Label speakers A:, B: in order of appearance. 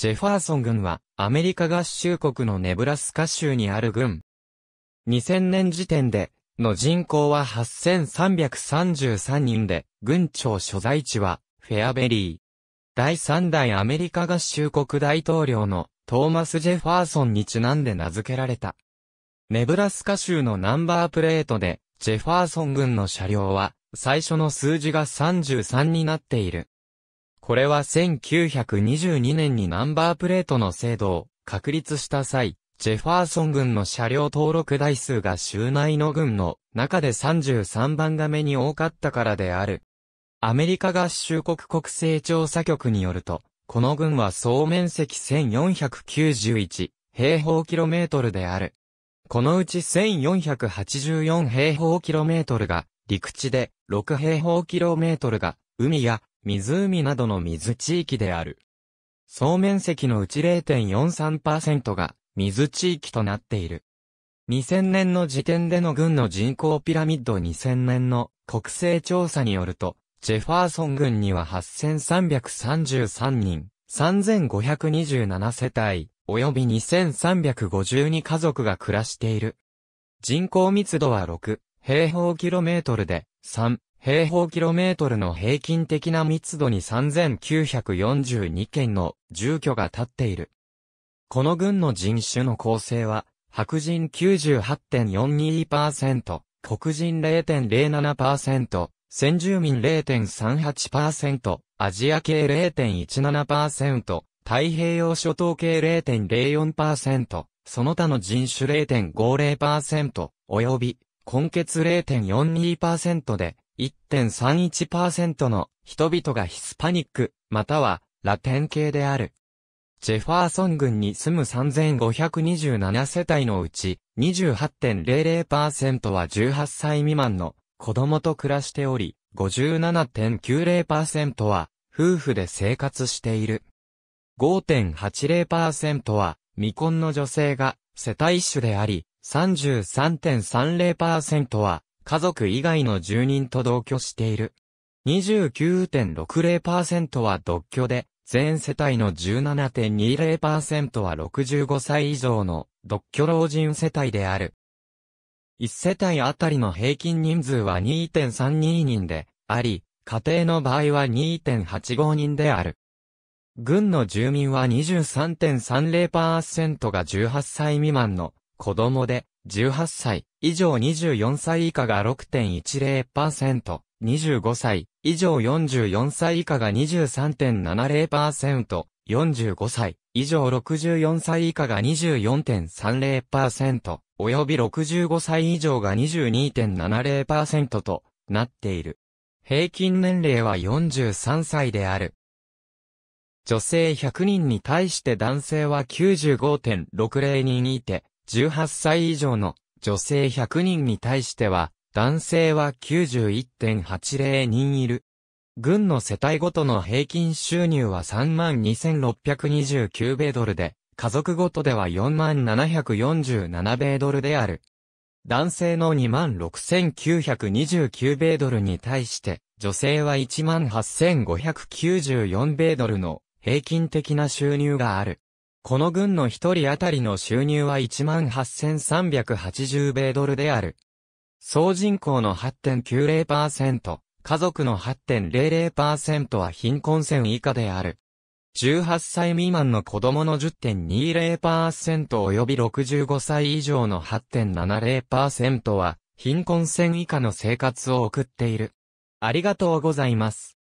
A: ジェファーソン軍は、アメリカ合衆国のネブラスカ州にある軍。2000年時点で、の人口は8333人で、軍庁所在地は、フェアベリー。第3代アメリカ合衆国大統領のトーマス・ジェファーソンにちなんで名付けられた。ネブラスカ州のナンバープレートで、ジェファーソン軍の車両は、最初の数字が33になっている。これは1922年にナンバープレートの制度を確立した際、ジェファーソン軍の車両登録台数が州内の軍の中で33番が目に多かったからである。アメリカ合衆国国勢調査局によると、この軍は総面積1491平方キロメートルである。このうち1484平方キロメートルが陸地で6平方キロメートルが海や湖などの水地域である。総面積のうち0.43%が水地域となっている。2000年の時点での軍の人口ピラミッド2000年の国勢調査によると、ジェファーソン軍には8333人、3527世帯、及び2352家族が暮らしている。人口密度は6平方キロメートルで3平方キロメートルの平均的な密度に3942件の住居が建っている。この群の人種の構成は、白人98.42%、黒人0.07%、先住民0.38%、アジア系0.17%、太平洋諸島系0.04%、その他の人種0.50%、及び、根血0.42%で、1.31%の人々がヒスパニック、またはラテン系である。ジェファーソン郡に住む3527世帯のうち28.00%は18歳未満の子供と暮らしており、57.90%は夫婦で生活している。5.80%は未婚の女性が世帯主であり、33.30%は家族以外の住人と同居している。29.60%は独居で、全世帯の17.20%は65歳以上の独居老人世帯である。1世帯あたりの平均人数は2.32人であり、家庭の場合は2.85人である。軍の住民は23.30%が18歳未満の子供で、18歳以上24歳以下が6.10%、25歳以上44歳以下が23.70%、45歳以上64歳以下が24.30%、および65歳以上が22.70%となっている。平均年齢は43歳である。女性100人に対して男性は95.60人いて、18歳以上の女性100人に対しては、男性は91.80人いる。軍の世帯ごとの平均収入は32,629米ドルで、家族ごとでは4 7 4 7米ドルである。男性の26,929米ドルに対して、女性は18,594米ドルの平均的な収入がある。この軍の一人当たりの収入は18,380米ドルである。総人口の8.90%、家族の8.00%は貧困線以下である。18歳未満の子供の10.20%及び65歳以上の8.70%は貧困線以下の生活を送っている。ありがとうございます。